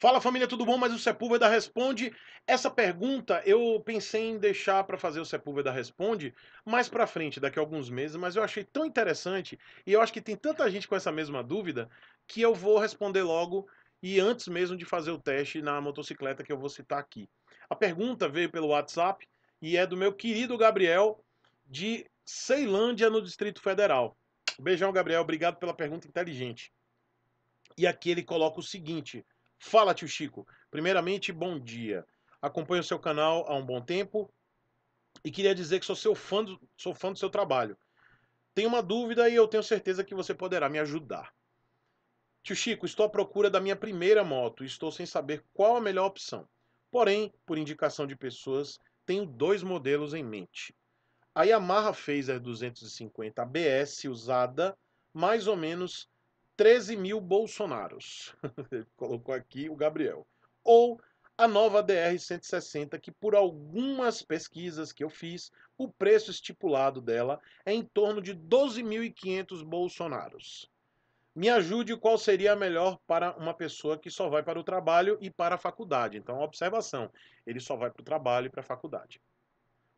Fala família, tudo bom? Mas o Sepúlveda responde. Essa pergunta eu pensei em deixar para fazer o Sepúlveda responde mais para frente, daqui a alguns meses, mas eu achei tão interessante e eu acho que tem tanta gente com essa mesma dúvida que eu vou responder logo e antes mesmo de fazer o teste na motocicleta que eu vou citar aqui. A pergunta veio pelo WhatsApp e é do meu querido Gabriel de Ceilândia, no Distrito Federal. Beijão, Gabriel, obrigado pela pergunta inteligente. E aqui ele coloca o seguinte: Fala, tio Chico. Primeiramente, bom dia. Acompanho o seu canal há um bom tempo e queria dizer que sou seu fã do, sou fã do seu trabalho. Tenho uma dúvida e eu tenho certeza que você poderá me ajudar. Tio Chico, estou à procura da minha primeira moto e estou sem saber qual a melhor opção. Porém, por indicação de pessoas, tenho dois modelos em mente. A Yamaha Phaser 250 ABS usada, mais ou menos 13 mil Bolsonaros. Colocou aqui o Gabriel. Ou a nova DR-160, que por algumas pesquisas que eu fiz, o preço estipulado dela é em torno de 12.500 Bolsonaros. Me ajude qual seria a melhor para uma pessoa que só vai para o trabalho e para a faculdade. Então, observação, ele só vai para o trabalho e para a faculdade.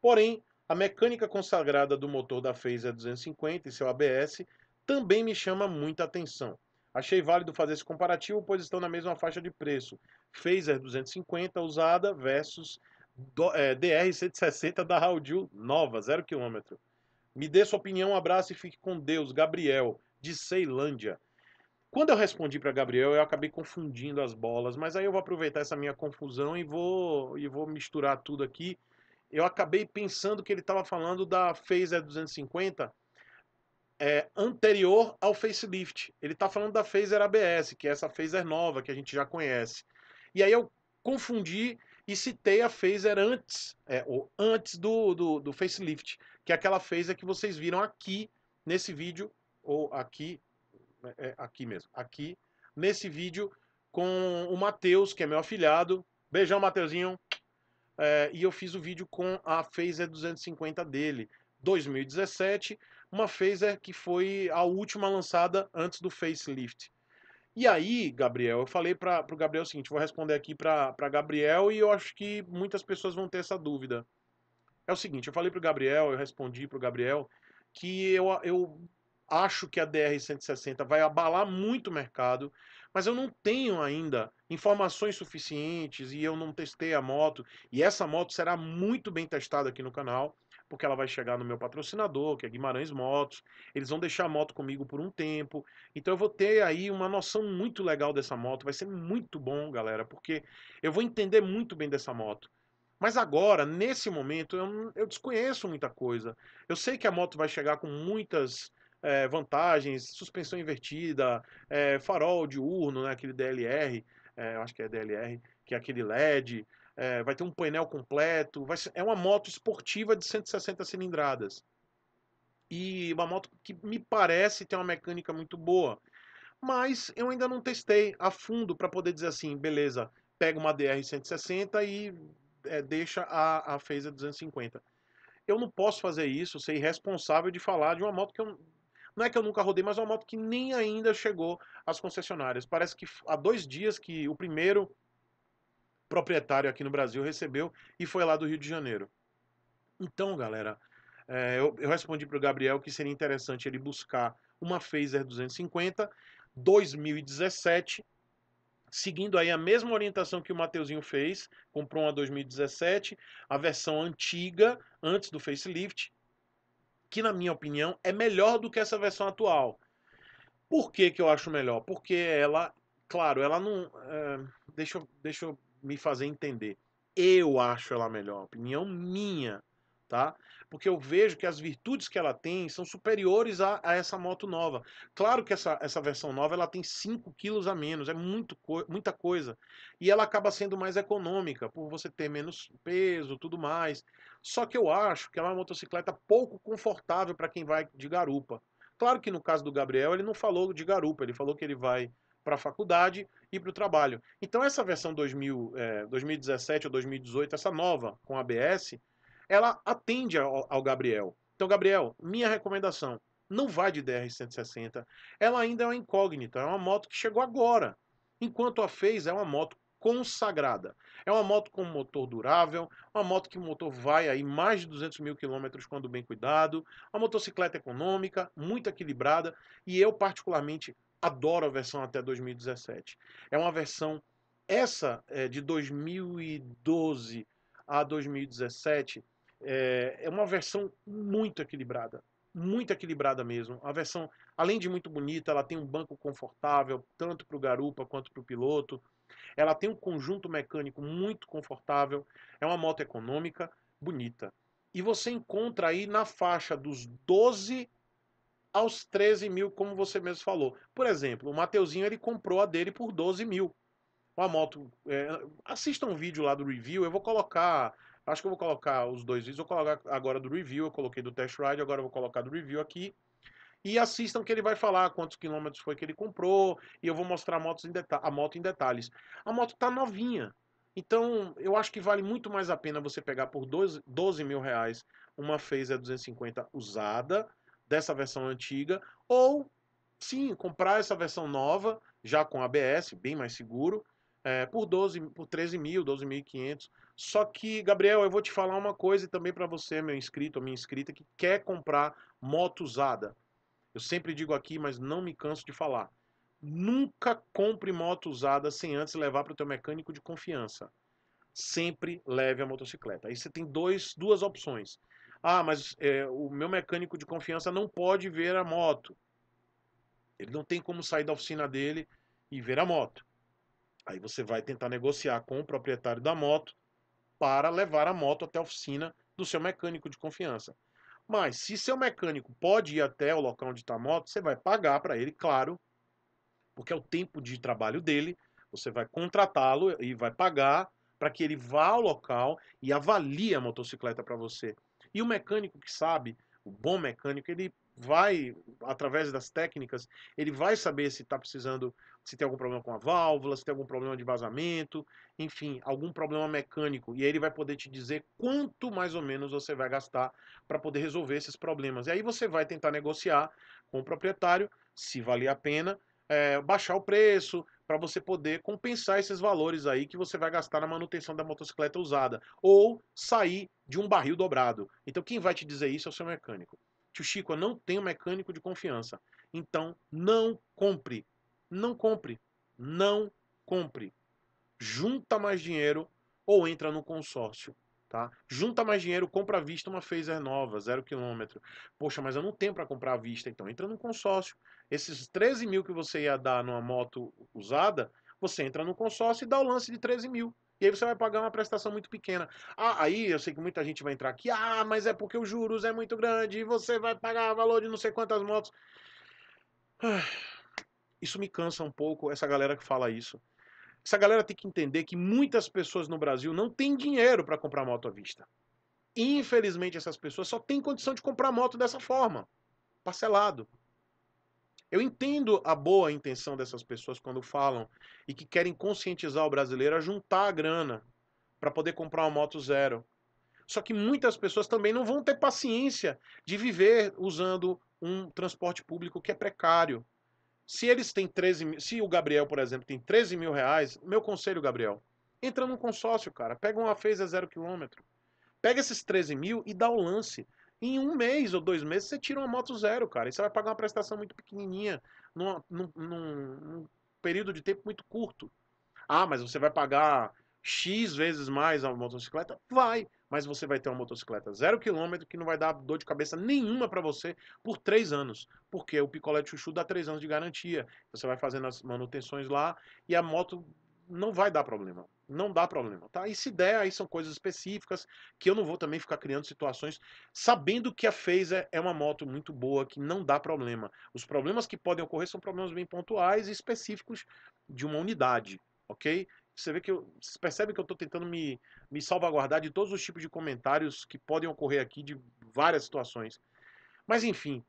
Porém, a mecânica consagrada do motor da Phaser 250 é e seu ABS também me chama muita atenção. Achei válido fazer esse comparativo, pois estão na mesma faixa de preço. Phaser 250 usada versus é, DR 160 da Raudil nova, 0 km. Me dê sua opinião, um abraço e fique com Deus, Gabriel, de Ceilândia. Quando eu respondi para Gabriel, eu acabei confundindo as bolas, mas aí eu vou aproveitar essa minha confusão e vou, e vou misturar tudo aqui. Eu acabei pensando que ele estava falando da Phaser 250 é, anterior ao facelift. Ele está falando da Phaser ABS, que é essa Phaser nova que a gente já conhece. E aí eu confundi e citei a Phaser antes, é, ou antes do, do, do, facelift, que é aquela Phaser que vocês viram aqui nesse vídeo, ou aqui, é, é, aqui mesmo, aqui nesse vídeo com o Matheus, que é meu afilhado. Beijão, Mateuzinho. É, e eu fiz o vídeo com a Phaser 250 dele, 2017, uma phaser que foi a última lançada antes do facelift. E aí, Gabriel, eu falei para o Gabriel o seguinte: vou responder aqui para Gabriel e eu acho que muitas pessoas vão ter essa dúvida. É o seguinte: eu falei para o Gabriel, eu respondi para o Gabriel que eu, eu acho que a DR-160 vai abalar muito o mercado, mas eu não tenho ainda informações suficientes e eu não testei a moto. E essa moto será muito bem testada aqui no canal porque ela vai chegar no meu patrocinador, que é Guimarães Motos. Eles vão deixar a moto comigo por um tempo. Então eu vou ter aí uma noção muito legal dessa moto. Vai ser muito bom, galera, porque eu vou entender muito bem dessa moto. Mas agora, nesse momento, eu, eu desconheço muita coisa. Eu sei que a moto vai chegar com muitas é, vantagens, suspensão invertida, é, farol diurno, né, aquele DLR, é, eh, eu acho que é DLR, que é aquele LED, é, vai ter um painel completo. Ser, é uma moto esportiva de 160 cilindradas. E uma moto que me parece ter uma mecânica muito boa. Mas eu ainda não testei a fundo para poder dizer assim, beleza, pega uma DR-160 e é, deixa a, a Phaser 250. Eu não posso fazer isso, ser irresponsável de falar de uma moto que eu, não é que eu nunca rodei, mas é uma moto que nem ainda chegou às concessionárias. Parece que há dois dias que o primeiro proprietário aqui no Brasil recebeu e foi lá do Rio de Janeiro. Então, galera, é, eu, eu, respondi para o Gabriel que seria interessante ele buscar uma Phaser 250 2017, seguindo aí a mesma orientação que o Mateuzinho fez, comprou uma 2017, a versão antiga, antes do facelift, que na minha opinião é melhor do que essa versão atual. Por que, que eu acho melhor? Porque ela, claro, ela não. É, deixa, deixa eu me fazer entender. Eu acho ela melhor, opinião minha, tá? Porque eu vejo que as virtudes que ela tem são superiores a, a essa moto nova. Claro que essa, essa versão nova ela tem 5 quilos a menos, é muito muita coisa. E ela acaba sendo mais econômica, por você ter menos peso, tudo mais. Só que eu acho que ela é uma motocicleta pouco confortável para quem vai de garupa. Claro que no caso do Gabriel, ele não falou de garupa, ele falou que ele vai para a faculdade para o trabalho. Então, essa versão 2000, é, 2017 ou 2018, essa nova com ABS, ela atende ao, ao Gabriel. Então, Gabriel, minha recomendação, não vai de DR-160. Ela ainda é uma incógnita, é uma moto que chegou agora. Enquanto a fez, é uma moto consagrada. É uma moto com motor durável, uma moto que o motor vai aí mais de 200 mil quilômetros quando bem cuidado, uma motocicleta econômica, muito equilibrada e eu particularmente adoro a versão até 2017. É uma versão, essa é, de 2012 a 2017, é, é uma versão muito equilibrada. Muito equilibrada mesmo. A versão, além de muito bonita, ela tem um banco confortável, tanto para o garupa quanto para o piloto. Ela tem um conjunto mecânico muito confortável. É uma moto econômica bonita. E você encontra aí na faixa dos 12 aos 13 mil, como você mesmo falou. Por exemplo, o Mateuzinho ele comprou a dele por 12 mil. Uma moto. É, assista um vídeo lá do review, eu vou colocar. Acho que eu vou colocar os dois vídeos. vou colocar agora do review, eu coloquei do test ride, agora eu vou colocar do review aqui. E assistam que ele vai falar quantos quilômetros foi que ele comprou. E eu vou mostrar a, a moto em detalhes. A moto tá novinha. Então, eu acho que vale muito mais a pena você pegar por 12, 12 mil reais uma Phaser 250 usada dessa versão antiga, ou sim, comprar essa versão nova, já com ABS, bem mais seguro, é, por 12, por 13 mil, 12.500. Só que, Gabriel, eu vou te falar uma coisa e também para você, meu inscrito, ou minha inscrita, que quer comprar moto usada. Eu sempre digo aqui, mas não me canso de falar. Nunca compre moto usada sem antes levar para o teu mecânico de confiança. Sempre leve a motocicleta. Aí você tem dois, duas opções ah, mas é, o meu mecânico de confiança não pode ver a moto. Ele não tem como sair da oficina dele e ver a moto. Aí você vai tentar negociar com o proprietário da moto para levar a moto até a oficina do seu mecânico de confiança. Mas se seu mecânico pode ir até o local onde está a moto, você vai pagar para ele, claro, porque é o tempo de trabalho dele. Você vai contratá-lo e vai pagar para que ele vá ao local e avalie a motocicleta para você. E o mecânico que sabe, o bom mecânico, ele vai, através das técnicas, ele vai saber se está precisando, se tem algum problema com a válvula, se tem algum problema de vazamento, enfim, algum problema mecânico. E aí ele vai poder te dizer quanto mais ou menos você vai gastar para poder resolver esses problemas. E aí você vai tentar negociar com o proprietário, se valer a pena, é, baixar o preço, para você poder compensar esses valores aí que você vai gastar na manutenção da motocicleta usada ou sair de um barril dobrado. Então quem vai te dizer isso é o seu mecânico. Tio Chico, eu não tenho mecânico de confiança. Então não compre, não compre, não compre. Junta mais dinheiro ou entra no consórcio. Tá? Junta mais dinheiro, compra à vista uma Phaser nova, zero quilômetro. Poxa, mas eu não tenho para comprar à vista, então entra no consórcio. Esses 13 mil que você ia dar numa moto usada, você entra no consórcio e dá o lance de 13 mil. E aí você vai pagar uma prestação muito pequena. Ah, aí eu sei que muita gente vai entrar aqui, ah, mas é porque os juros é muito grande e você vai pagar valor de não sei quantas motos. Ah, isso me cansa um pouco, essa galera que fala isso. Essa galera tem que entender que muitas pessoas no Brasil não têm dinheiro para comprar moto à vista. Infelizmente, essas pessoas só têm condição de comprar moto dessa forma, parcelado. Eu entendo a boa intenção dessas pessoas quando falam e que querem conscientizar o brasileiro a juntar a grana para poder comprar uma moto zero. Só que muitas pessoas também não vão ter paciência de viver usando um transporte público que é precário. Se eles têm 13 mil, se o Gabriel, por exemplo, tem 13 mil reais, meu conselho, Gabriel, entra num consórcio, cara. Pega uma fez a zero quilômetro. Pega esses 13 mil e dá o lance. Em um mês ou dois meses você tira uma moto zero, cara. E você vai pagar uma prestação muito pequenininha num, num, num período de tempo muito curto. Ah, mas você vai pagar X vezes mais a motocicleta? Vai, mas você vai ter uma motocicleta zero quilômetro que não vai dar dor de cabeça nenhuma para você por três anos, porque o picolé de chuchu dá três anos de garantia. Então, você vai fazendo as manutenções lá e a moto não vai dar problema. Não dá problema, tá? E se der, aí são coisas específicas que eu não vou também ficar criando situações sabendo que a Phaser é, é uma moto muito boa, que não dá problema. Os problemas que podem ocorrer são problemas bem pontuais e específicos de uma unidade, ok? Você vê que eu, vocês que eu estou tentando me, me salvaguardar de todos os tipos de comentários que podem ocorrer aqui de várias situações. Mas enfim,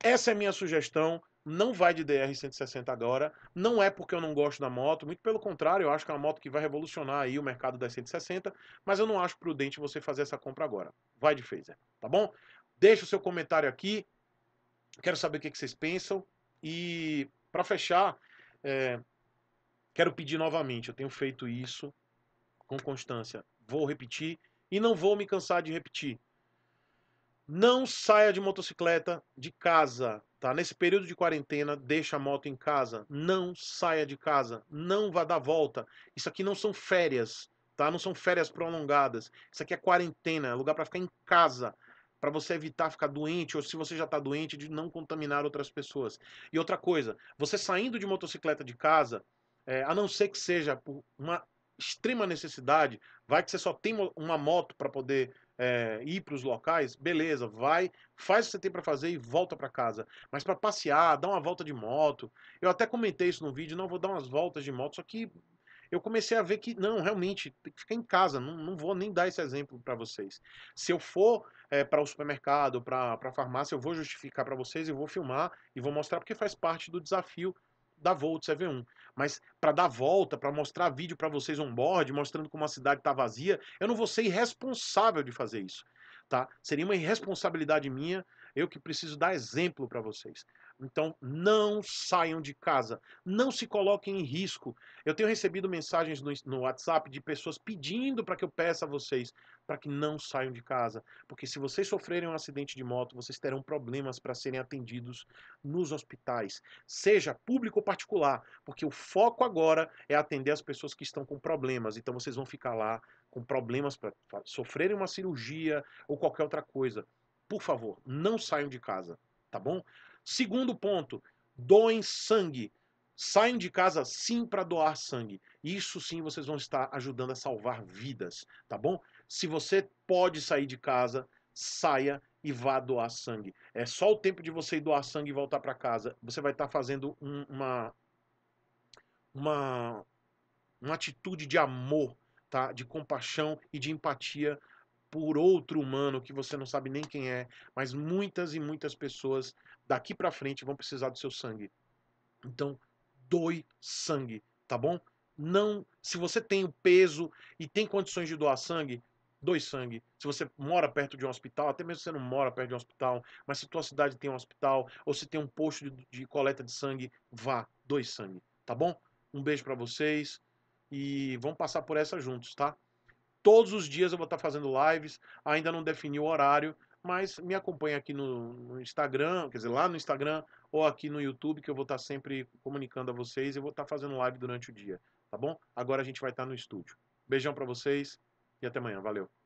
essa é a minha sugestão não vai de DR-160 agora, não é porque eu não gosto da moto, muito pelo contrário, eu acho que é uma moto que vai revolucionar aí o mercado das 160, mas eu não acho prudente você fazer essa compra agora. Vai de Phaser, tá bom? Deixa o seu comentário aqui, quero saber o que, vocês pensam e para fechar, é, quero pedir novamente, eu tenho feito isso com constância, vou repetir e não vou me cansar de repetir. Não saia de motocicleta de casa Tá? Nesse período de quarentena, deixa a moto em casa, não saia de casa, não vá dar volta. Isso aqui não são férias, tá? Não são férias prolongadas. Isso aqui é quarentena, é lugar para ficar em casa, para você evitar ficar doente ou se você já está doente de não contaminar outras pessoas. E outra coisa, você saindo de motocicleta de casa, é, a não ser que seja por uma extrema necessidade, vai que você só tem uma moto para poder é, ir para os locais, beleza, vai, faz o que você tem para fazer e volta para casa. Mas para passear, dar uma volta de moto, eu até comentei isso no vídeo, não vou dar umas voltas de moto, só que eu comecei a ver que não, realmente, tem que ficar em casa, não, não vou nem dar esse exemplo para vocês. Se eu for é, para o supermercado, para a farmácia, eu vou justificar para vocês e vou filmar e vou mostrar porque faz parte do desafio da Volt CV1. Mas para dar volta, para mostrar vídeo para vocês on-board, mostrando como a cidade está vazia, eu não vou ser irresponsável de fazer isso. Tá? Seria uma irresponsabilidade minha, eu que preciso dar exemplo para vocês. Então, não saiam de casa, não se coloquem em risco. Eu tenho recebido mensagens no, no WhatsApp de pessoas pedindo para que eu peça a vocês para que não saiam de casa, porque se vocês sofrerem um acidente de moto, vocês terão problemas para serem atendidos nos hospitais, seja público ou particular, porque o foco agora é atender as pessoas que estão com problemas. Então, vocês vão ficar lá com problemas para sofrerem uma cirurgia ou qualquer outra coisa. Por favor, não saiam de casa, tá bom? Segundo ponto, doem sangue. Saiam de casa sim para doar sangue. Isso sim vocês vão estar ajudando a salvar vidas, tá bom? Se você pode sair de casa, saia e vá doar sangue. É só o tempo de você ir doar sangue e voltar para casa. Você vai estar fazendo um, uma, uma, uma atitude de amor, tá? de compaixão e de empatia por outro humano que você não sabe nem quem é, mas muitas e muitas pessoas daqui para frente vão precisar do seu sangue. Então, doe sangue, tá bom? Não, se você tem o peso e tem condições de doar sangue, doe sangue. Se você mora perto de um hospital, até mesmo se você não mora perto de um hospital, mas se tua cidade tem um hospital ou se tem um posto de, de coleta de sangue, vá, doe sangue, tá bom? Um beijo para vocês e vamos passar por essa juntos, tá? Todos os dias eu vou estar fazendo lives, ainda não defini o horário, mas me acompanha aqui no, no, Instagram, quer dizer, lá no Instagram ou aqui no YouTube, que eu vou estar sempre comunicando a vocês e vou estar fazendo live durante o dia, tá bom? Agora a gente vai estar no estúdio. Beijão para vocês e até amanhã. Valeu!